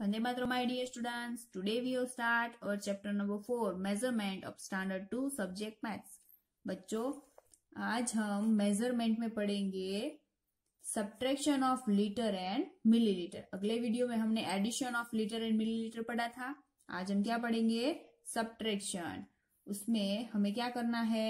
वंदे मातरम my dear students today we will start our chapter number 4 measurement of standard 2 subject maths बच्चों आज हम measurement में पढ़ेंगे subtraction of litre and millilitre अगले वीडियो में हमने addition of litre and millilitre पढ़ा था आज हम क्या पढ़ेंगे सब्ट्रैक्शन उसमें हमें क्या करना है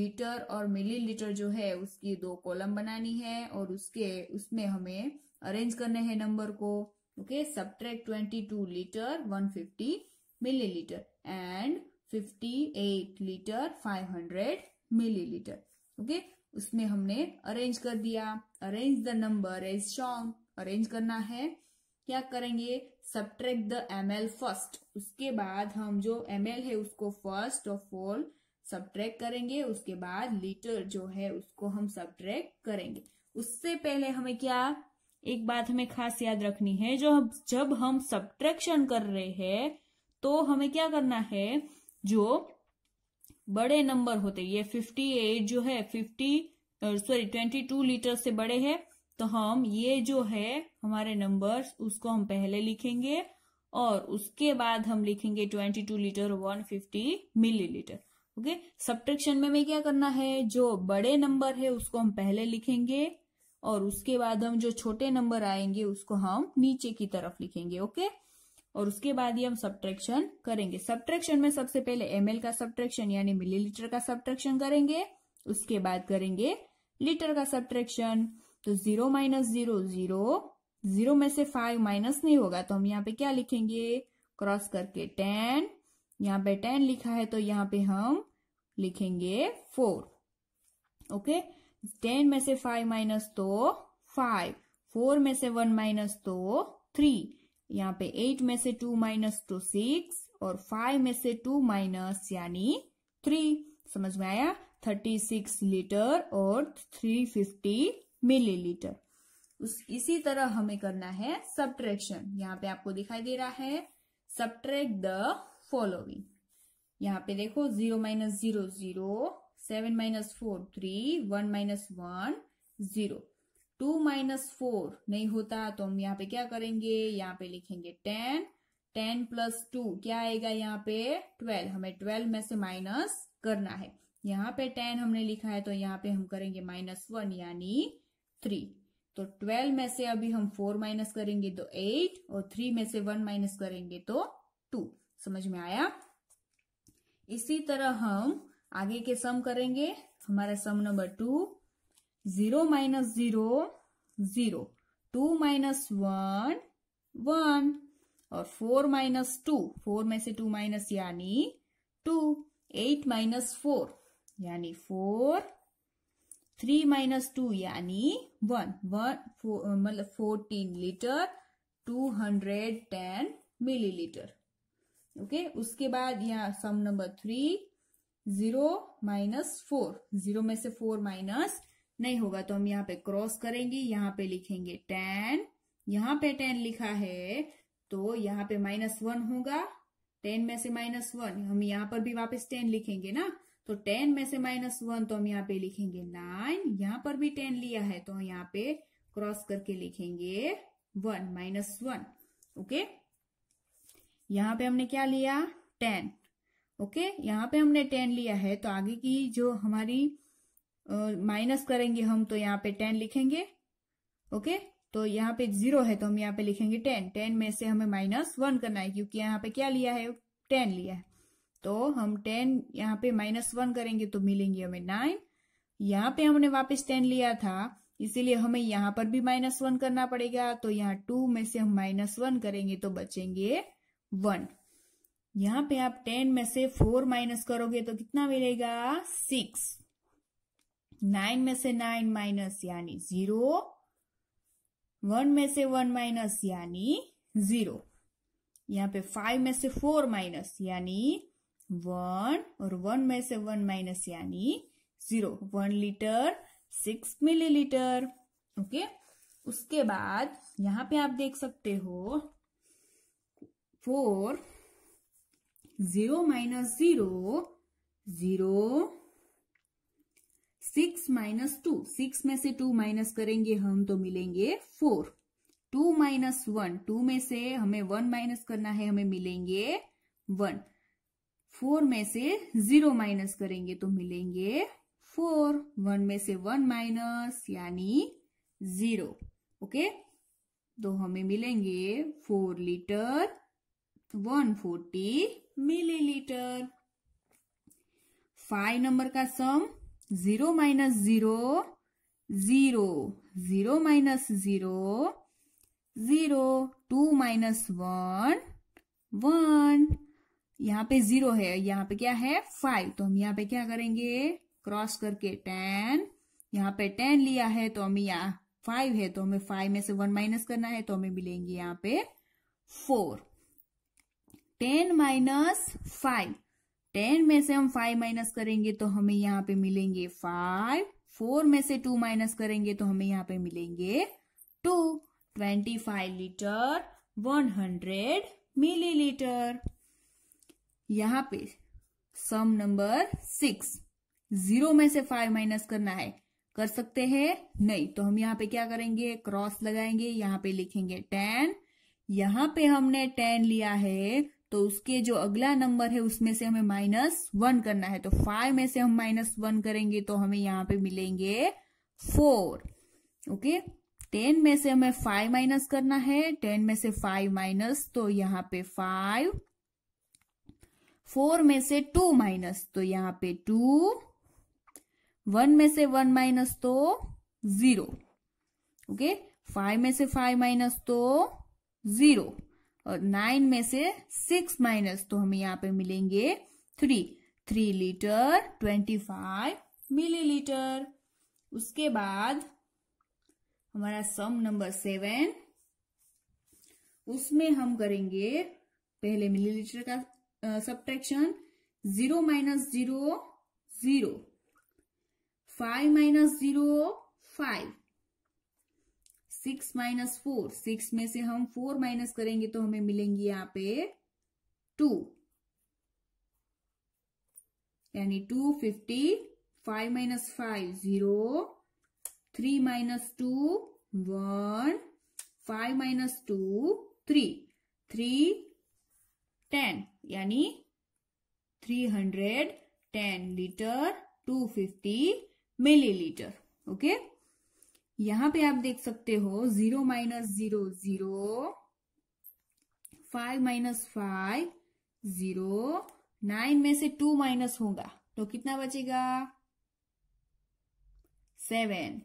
लीटर और मिलीलीटर जो है उसकी दो कॉलम बनानी है और उसके उसमें हमें अरेंज करने हैं नंबर को okay subtract 22 liter 150 milliliter and 58 liter 500 milliliter okay उसमें हमने अरेंज कर दिया arrange the number as shown arrange करना है क्या करेंगे subtract the M L first उसके बाद हम जो एम एल है उसको फर्स्ट ऑफ ऑल सब्ट्रैक्ट करेंगे उसके बाद लीटर जो है उसको हम सब्ट्रैक्ट करेंगे उससे पहले हमें क्या एक बात हमें खास याद रखनी है जो हम जब हम सब्ट्रैक्शन कर रहे हैं तो हमें क्या करना है जो बड़े नंबर होते ये 58 जो है 50 सॉरी 22 लीटर से बड़े हैं तो हम ये जो है हमारे नंबर्स उसको हम पहले लिखेंगे और उसके बाद हम लिखेंगे 22 लीटर 150 मिलीलीटर ओके सब्ट्रैक्शन में हमें क्या करना है जो बड़े नंबर है उसको हम पहले लिखेंगे और उसके बाद हम जो छोटे नंबर आएंगे उसको हम नीचे की तरफ लिखेंगे ओके और उसके बाद ही हम सब्ट्रेक्शन करेंगे सब्ट्रेक्शन में सबसे पहले एम का सब्ट्रेक्शन यानी मिलीलीटर का सब्ट्रेक्शन करेंगे उसके बाद करेंगे लीटर का सब्ट्रेक्शन तो zero minus zero zero zero में से फाइव माइनस नहीं होगा तो हम यहाँ पे क्या लिखेंगे क्रॉस करके टेन यहाँ पे टेन लिखा है तो यहाँ पे हम लिखेंगे फोर ओके okay? टेन में से फाइव माइनस तो फाइव फोर में से वन माइनस तो थ्री यहाँ पे एट में से टू माइनस तो सिक्स और फाइव में से टू माइनस यानी थ्री समझ में आया थर्टी सिक्स लीटर और थ्री फिफ्टी मिलीलीटर उस इसी तरह हमें करना है सब्ट्रैक्शन यहाँ पे आपको दिखाई दे रहा है सब्ट्रैक्ट द फॉलोइंग यहाँ पे देखो zero minus zero zero seven minus four three one minus one zero two minus four नहीं होता तो हम यहाँ पे क्या करेंगे यहाँ पे लिखेंगे टेन टेन प्लस टू क्या आएगा यहाँ पे ट्वेल्व हमें ट्वेल्व में से माइनस करना है यहाँ पे टेन हमने लिखा है तो यहाँ पे हम करेंगे माइनस वन यानी थ्री तो ट्वेल्व में से अभी हम फोर माइनस करेंगे तो एट और थ्री में से वन माइनस करेंगे तो टू समझ में आया इसी तरह हम आगे के सम करेंगे हमारा sum number two zero minus zero zero two minus one one और फोर माइनस टू फोर में से टू माइनस यानी टू एट माइनस फोर यानी फोर थ्री माइनस टू यानी वन वन मतलब fourteen litre two hundred ten millilitre okay उसके बाद यहाँ sum number three zero minus four zero में से फोर माइनस नहीं होगा तो हम यहाँ पे क्रॉस करेंगे यहाँ पे लिखेंगे टेन यहाँ पे टेन लिखा है तो यहाँ पे माइनस वन होगा टेन में से माइनस वन हम यहाँ पर भी वापस टेन लिखेंगे ना तो टेन में से माइनस वन तो हम यहाँ पे लिखेंगे नाइन यहाँ पर भी टेन लिया है तो यहाँ पे क्रॉस करके लिखेंगे वन माइनस वन ओके यहाँ पे हमने क्या लिया टेन ओके यहाँ पे हमने टेन लिया है तो आगे की जो हमारी माइनस करेंगे हम तो यहाँ पे टेन लिखेंगे ओके तो यहाँ पे जीरो है तो हम यहाँ पे लिखेंगे टेन टेन में से हमें माइनस वन करना है क्योंकि यहाँ पे क्या लिया है टेन लिया है तो हम टेन यहाँ पे माइनस वन करेंगे तो मिलेंगे हमें नाइन यहाँ पे हमने वापस टेन लिया था इसीलिए हमें यहाँ पर भी माइनस वन करना पड़ेगा तो यहाँ टू में से हम माइनस वन करेंगे तो बचेंगे वन यहाँ पे आप टेन में से फोर माइनस करोगे तो कितना मिलेगा सिक्स नाइन में से नाइन माइनस यानी जीरो वन में से वन माइनस यानी जीरो यहाँ पे फाइव में से फोर माइनस यानी वन और वन में से वन माइनस यानी zero one litre six millilitre okay उसके बाद यहां पे आप देख सकते हो four zero minus zero zero six minus two six में से टू माइनस करेंगे हम तो मिलेंगे four two minus one two में से हमें वन माइनस करना है हमें मिलेंगे वन फोर में से जीरो माइनस करेंगे तो मिलेंगे फोर वन में से वन माइनस यानी जीरो ओके तो हमें मिलेंगे four litre one forty millilitre five number का sum zero minus zero zero zero minus zero zero two minus one one यहाँ पे जीरो है यहाँ पे क्या है फाइव तो हम यहाँ पे क्या करेंगे क्रॉस करके टेन यहाँ पे टेन लिया है तो हमें यहाँ फाइव है तो हमें फाइव में से वन माइनस करना है तो हमें मिलेंगे यहाँ पे four ten minus five ten में से हम फाइव माइनस करेंगे तो हमें यहाँ पे मिलेंगे फाइव फोर में से टू माइनस करेंगे तो हमें यहाँ पे मिलेंगे two twenty five litre one hundred millilitre यहाँ पे सम नंबर सिक्स जीरो में से फाइव माइनस करना है कर सकते हैं नहीं तो हम यहाँ पे क्या करेंगे क्रॉस लगाएंगे यहाँ पे लिखेंगे टेन यहाँ पे हमने टेन लिया है तो उसके जो अगला नंबर है उसमें से हमें माइनस वन करना है तो फाइव में से हम माइनस वन करेंगे तो हमें यहाँ पे मिलेंगे फोर ओके टेन में से हमें फाइव माइनस करना है टेन में से फाइव माइनस तो यहाँ पे फाइव फोर में से टू माइनस तो यहाँ पे टू वन में से वन माइनस तो जीरो ओके फाइव में से फाइव माइनस तो जीरो और नाइन में से सिक्स माइनस तो हमें यहाँ पे मिलेंगे three three litre twenty five millilitre उसके बाद हमारा सम नंबर सेवन उसमें हम करेंगे पहले मिलीलीटर का subtraction zero minus zero zero five minus zero five six minus four six में से हम फोर माइनस करेंगे तो हमें मिलेंगी यहां पे टू यानी two fifty five minus five zero three minus two one five minus two three three ten यानी three hundred ten litre two fifty millilitre okay यहां पे आप देख सकते हो zero minus zero zero five minus five zero nine में से two minus होगा तो कितना बचेगा सेवन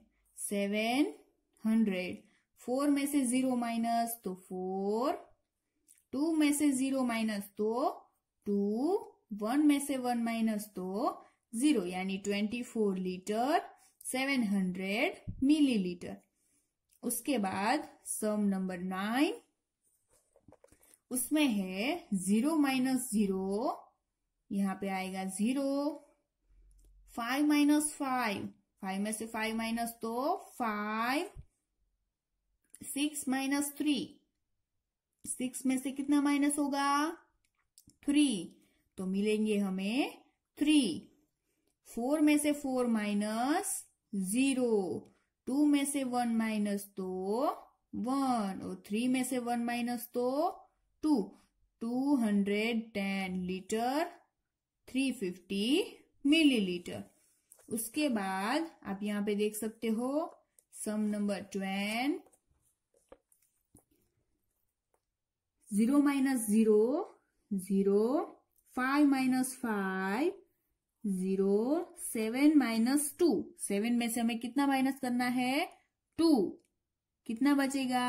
सेवन हंड्रेड फोर में से जीरो माइनस तो फोर टू में से जीरो माइनस तो टू वन में से वन माइनस तो जीरो यानी twenty four litre seven hundred millilitre उसके बाद सम नंबर नाइन उसमें है जीरो माइनस जीरो यहाँ पे आएगा zero five minus five five में से फाइव माइनस तो five six minus three six में से कितना माइनस होगा थ्री तो मिलेंगे हमें थ्री फोर में से फोर माइनस जीरो टू में से वन माइनस तो वन और थ्री में से वन माइनस तो two two hundred ten litre three fifty millilitre उसके बाद आप यहां पे देख सकते हो sum number two zero minus zero zero five minus five zero seven minus two seven में से हमें कितना माइनस करना है टू कितना बचेगा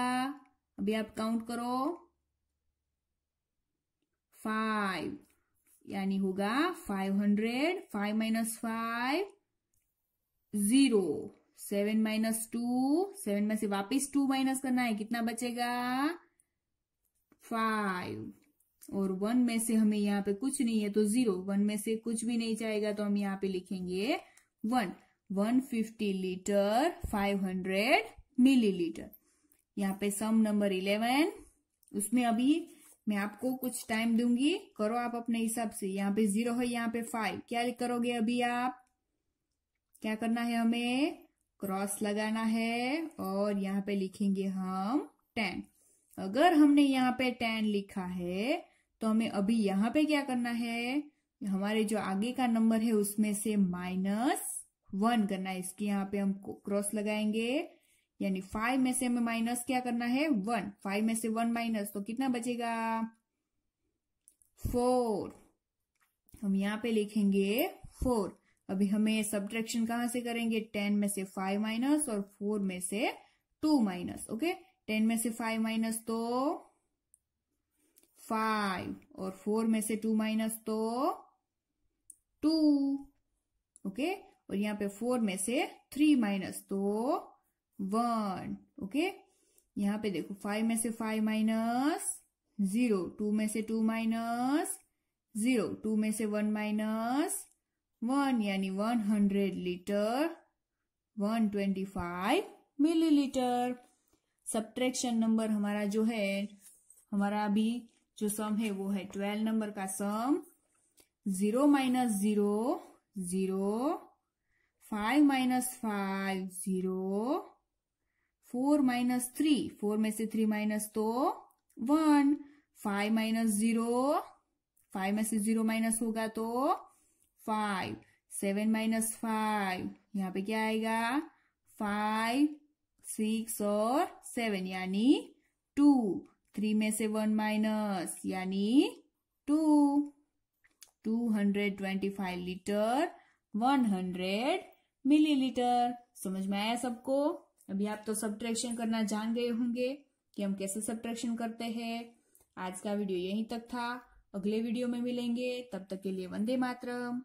अभी आप काउंट करो फाइव यानी होगा five hundred five minus five zero seven minus two seven में से वापस टू माइनस करना है कितना बचेगा फाइव और वन में से हमें यहाँ पे कुछ नहीं है तो जीरो वन में से कुछ भी नहीं जाएगा तो हम यहाँ पे लिखेंगे one one fifty litre five hundred millilitre यहाँ पे सम नंबर इलेवन उसमें अभी मैं आपको कुछ टाइम दूंगी करो आप अपने हिसाब से यहाँ पे जीरो है यहाँ पे फाइव क्या करोगे अभी आप क्या करना है हमें क्रॉस लगाना है और यहाँ पे लिखेंगे हम टेन अगर हमने यहाँ पे टेन लिखा है तो हमें अभी यहाँ पे क्या करना है हमारे जो आगे का नंबर है उसमें से माइनस वन करना है इसके यहाँ पे हम क्रॉस लगाएंगे यानी फाइव में से हमें माइनस क्या करना है वन फाइव में से वन माइनस तो कितना बचेगा फोर हम यहाँ पे लिखेंगे फोर अभी हमें सब्ट्रैक्शन कहां से करेंगे टेन में से फाइव माइनस और फोर में से टू माइनस ओके टेन में से फाइव माइनस तो फाइव और फोर में से टू माइनस तो टू ओके और यहाँ पे फोर में से थ्री माइनस तो वन ओके यहाँ पे देखो फाइव में से फाइव माइनस जीरो टू में से टू माइनस जीरो टू में से वन माइनस वन यानी one hundred litre one twenty five millilitre subtraction number हमारा जो है हमारा अभी जो सम है वो है ट्वेल्व नंबर का sum zero minus zero zero five minus five zero four minus three four में से थ्री माइनस तो one five minus zero five में से जीरो माइनस होगा तो फाइव सेवन माइनस फाइव यहाँ पे क्या आएगा फाइव सिक्स और सेवन यानी टू थ्री में से वन माइनस यानी two two hundred twenty five litre one hundred millilitre समझ में आया सबको अभी आप तो सब्ट्रैक्शन करना जान गए होंगे कि हम कैसे सब करते हैं आज का वीडियो यहीं तक था अगले वीडियो में मिलेंगे तब तक के लिए वंदे मातरम